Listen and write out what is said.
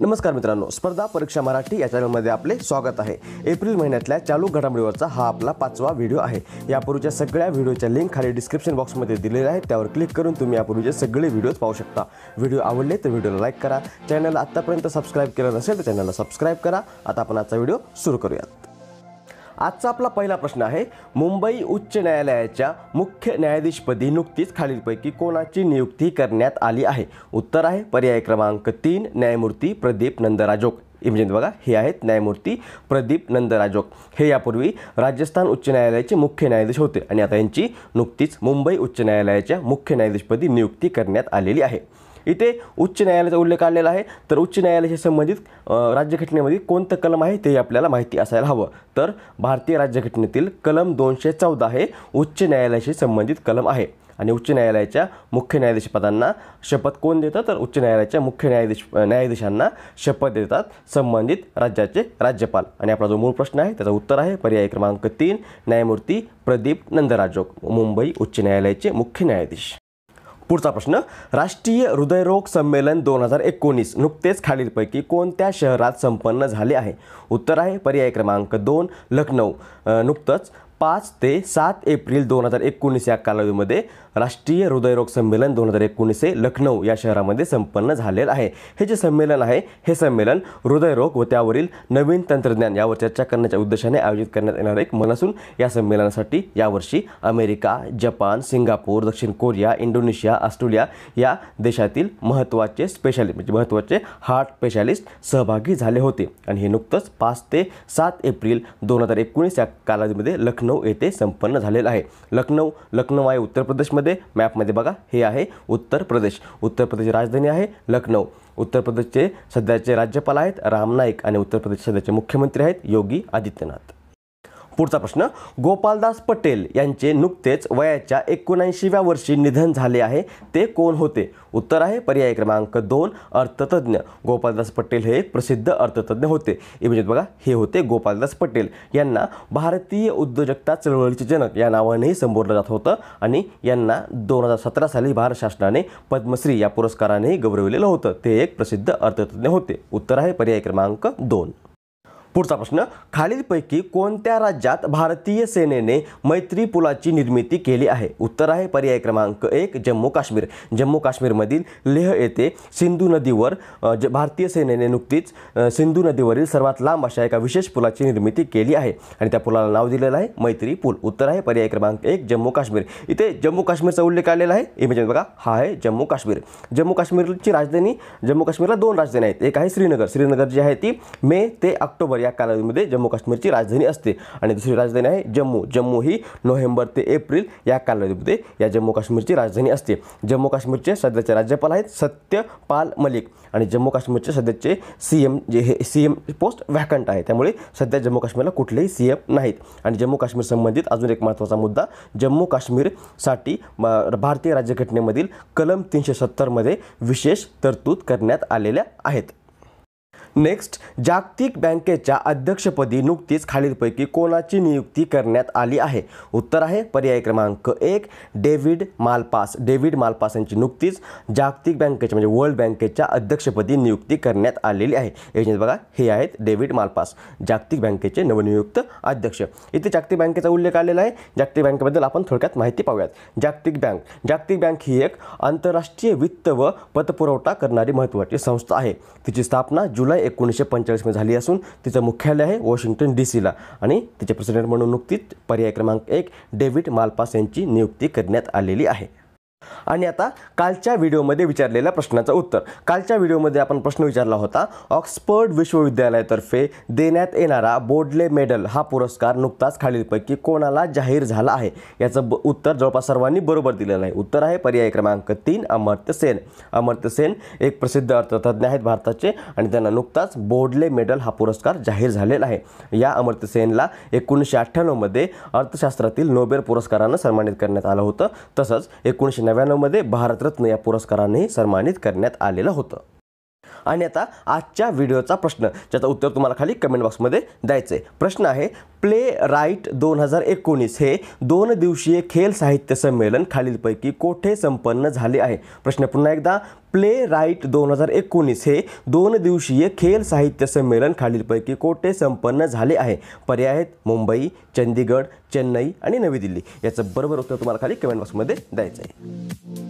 नमस्कार मित्रांनो स्पर्धा परीक्षा मराठी या चॅनलमध्ये आपले स्वागत आहे एप्रिल महिन्यातल्या चालू घडामोडीवरचा हा आपला पाचवा व्हिडिओ आहे यापूर्वीच्या सगळ्या व्हिडिओच्या लिंक खाली डिस्क्रिप्शन बॉक्समध्ये दिलेल्या आहेत त्यावर क्लिक करून तुम्ही यापूर्वीचे सगळे व्हिडिओज पाहू शकता व्हिडिओ आवडले तर व्हिडिओला लाईक करा चॅनलला आत्तापर्यंत सबस्क्राईब केलं नसेल तर चॅनलला सबस्क्राईब करा आता आपण आजचा व्हिडिओ सुरू करूयात आजचा आपला पहिला प्रश्न आहे मुंबई उच्च न्यायालयाच्या मुख्य न्यायाधीशपदी नुकतीच खालीलपैकी कोणाची नियुक्ती करण्यात आली आहे उत्तर आहे पर्याय क्रमांक तीन न्यायमूर्ती प्रदीप नंदराजोग इमजेंद बघा हे आहेत न्यायमूर्ती प्रदीप नंदराजोक हे यापूर्वी राजस्थान उच्च न्यायालयाचे मुख्य न्यायाधीश होते आणि आता यांची नुकतीच मुंबई उच्च न्यायालयाच्या मुख्य न्यायाधीशपदी नियुक्ती करण्यात आलेली आहे इथे उच्च न्यायालयाचा उल्लेख आलेला आहे तर उच्च न्यायालयाशी संबंधित राज्यघटनेमध्ये कोणतं कलम आहे ते आपल्याला माहिती असायला हवं तर भारतीय राज्यघटनेतील कलम दोनशे चौदा हे उच्च न्यायालयाशी संबंधित कलम आहे आणि उच्च न्यायालयाच्या मुख्य न्यायाधीश पदांना शपथ कोण देतात तर उच्च न्यायालयाच्या मुख्य न्यायाधीश न्यायाधीशांना शपथ देतात संबंधित राज्याचे राज्यपाल आणि आपला जो मूळ प्रश्न आहे त्याचं उत्तर आहे पर्याय क्रमांक तीन न्यायमूर्ती प्रदीप नंदराजोग मुंबई उच्च न्यायालयाचे मुख्य न्यायाधीश पुढचा प्रश्न राष्ट्रीय हृदयरोग संमेलन दोन हजार एकोणीस नुकतेच खालीलपैकी कोणत्या शहरात संपन्न झाले आहे उत्तर आहे पर्याय क्रमांक दोन लखनौ नुकतंच पाच ते सात एप्रिल दोन हजार एकोणीस या कालावधीमध्ये राष्ट्रीय हृदयरोग संमेलन दोन हजार एकोणीस हे लखनौ या शहरामध्ये संपन्न झालेलं आहे हे जे संमेलन आहे हे संमेलन हृदयरोग व त्यावरील नवीन तंत्रज्ञान यावर चर्चा करण्याच्या उद्देशाने आयोजित करण्यात येणार एक मन असून या संमेलनासाठी यावर्षी अमेरिका जपान सिंगापूर दक्षिण कोरिया इंडोनेशिया ऑस्ट्रेलिया या देशातील महत्त्वाचे स्पेशालिस्ट म्हणजे महत्त्वाचे हार्ट स्पेशालिस्ट सहभागी झाले होते आणि हे नुकतंच पाच ते सात एप्रिल दोन हजार एकोणीस या कालावधीमध्ये लखनौ येथे संपन्न झालेलं आहे लखनौ लखनौ आहे उत्तर प्रदेशमध्ये मॅप मॅपमध्ये बघा हे आहे उत्तर प्रदेश उत्तर प्रदेश राजधानी आहे लखनौ उत्तर प्रदेशचे सध्याचे राज्यपाल आहेत राम नाईक आणि उत्तर प्रदेश सध्याचे मुख्यमंत्री आहेत योगी आदित्यनाथ पुढचा प्रश्न गोपालदास पटेल यांचे नुकतेच वयाच्या एकोणऐंशीव्या वर्षी निधन झाले आहे ते कोण होते उत्तर आहे पर्याय क्रमांक दोन अर्थतज्ञ गोपालदास पटेल हे एक प्रसिद्ध अर्थतज्ञ होते म्हणजे बघा हे होते गोपालदास पटेल यांना भारतीय उद्योजकता चळवळीचे जनक या नावानेही संबोधलं जात होतं आणि यांना दोन हजार सतरा साली भारत शासनाने पद्मश्री या पुरस्कारानेही गौरविलेलं होतं ते एक प्रसिद्ध अर्थतज्ञ होते उत्तर आहे पर्याय क्रमांक दोन पुढचा प्रश्न खालीलपैकी कोणत्या राज्यात भारतीय सेनेने मैत्री पुलाची निर्मिती केली आहे उत्तर आहे पर्याय क्रमांक एक जम्मू काश्मीर जम्मू काश्मीरमधील लेह येथे सिंधू नदीवर ज भारतीय सेनेने नुकतीच सिंधू नदीवरील सर्वात लांब अशा एका विशेष पुलाची निर्मिती केली आहे आणि त्या पुलाला नाव दिलेलं आहे मैत्री पूल उत्तर आहे पर्याय क्रमांक एक जम्मू काश्मीर इथे जम्मू काश्मीरचा उल्लेख आलेला आहे इमेज बघा हा आहे जम्मू काश्मीर जम्मू काश्मीरची राजधानी जम्मू काश्मीरला दोन राजधानी आहेत एक आहे श्रीनगर श्रीनगर जी आहे ती मे ते ऑक्टोबर या कालावधीमध्ये जम्मू काश्मीरची राजधानी असते आणि दुसरी राजधानी आहे जम्मू जम्मू ही नोव्हेंबर ते एप्रिल या कालावधीमध्ये या जम्मू काश्मीरची राजधानी असते जम्मू काश्मीरचे सध्याचे राज्यपाल आहेत सत्यपाल मलिक आणि जम्मू काश्मीरचे सध्याचे सी एम जे हे सी एम पोस्ट व्हॅकंट आहे त्यामुळे सध्या जम्मू काश्मीरला कुठलेही सी एम नाहीत आणि जम्मू काश्मीर संबंधित अजून एक महत्त्वाचा मुद्दा जम्मू काश्मीरसाठी भारतीय राज्यघटनेमधील कलम तीनशे सत्तरमध्ये विशेष तरतूद करण्यात आलेल्या आहेत नेक्स्ट जागतिक बँकेच्या अध्यक्षपदी नुकतीच खालीलपैकी कोणाची नियुक्ती करण्यात आली आहे उत्तर आहे पर्याय क्रमांक एक डेव्हिड मालपास डेव्हिड मालपास यांची नुकतीच जागतिक बँकेच्या म्हणजे वर्ल्ड बँकेच्या अध्यक्षपदी नियुक्ती करण्यात आलेली आहे याच्यात बघा हे आहेत डेव्हिड मालपास जागतिक बँकेचे नवनियुक्त अध्यक्ष इथे जागतिक बँकेचा उल्लेख आलेला आहे जागतिक बँकेबद्दल आपण थोडक्यात माहिती पाहूयात जागतिक बँक जागतिक बँक ही एक आंतरराष्ट्रीय वित्त व पतपुरवठा करणारी महत्त्वाची संस्था आहे तिची स्थापना जुलै एकोणीसशे पंचेचाळीसमध्ये झाली असून तिचं मुख्यालय आहे वॉशिंग्टन डी सीला आणि तिचे प्रेसिडेंट म्हणून नुकतीच पर्याय क्रमांक एक डेव्हिड मालपास यांची नियुक्ती करण्यात आलेली आहे आणि आता कालच्या व्हिडिओमध्ये विचारलेल्या प्रश्नाचं उत्तर कालच्या व्हिडिओमध्ये आपण प्रश्न विचारला होता ऑक्सफर्ड विश्वविद्यालयातर्फे देण्यात येणारा बोडले मेडल हा पुरस्कार नुकताच खालीलपैकी कोणाला जाहीर झाला आहे याचं ब उत्तर जवळपास सर्वांनी बरोबर दिलेलं आहे उत्तर आहे पर्याय क्रमांक तीन अमर्त्य सेन अमर्त्य सेन एक प्रसिद्ध अर्थतज्ञ आहेत भारताचे आणि त्यांना नुकताच बोडले मेडल हा पुरस्कार जाहीर झालेला आहे या अमर्त्य सेनला एकोणीसशे अठ्ठ्याण्णवमध्ये अर्थशास्त्रातील नोबेल पुरस्कारानं सन्मानित करण्यात आलं होतं तसंच एकोणीसशे नव्याण्णवमध्ये भारतरत्न या पुरस्काराने सन्मानित करण्यात आलेलं होतं आणि आता आजच्या व्हिडिओचा प्रश्न ज्याचं उत्तर तुम्हाला खाली कमेंट बॉक्समध्ये द्यायचं आहे प्रश्न आहे प्ले राईट दोन हजार एकोणीस हे दोन दिवसीय खेल साहित्य संमेलन खालीलपैकी कोठे संपन्न झाले आहे प्रश्न पुन्हा एकदा प्ले राईट दोन हजार एकोणीस हे दोन दिवसीय खेल साहित्य संमेलन खालीलपैकी कोठे संपन्न झाले आहे पर्याय आहेत मुंबई चंदीगड चेन्नई आणि नवी दिल्ली याचं बरोबर उत्तर तुम्हाला खाली कमेंट बॉक्समध्ये द्यायचं आहे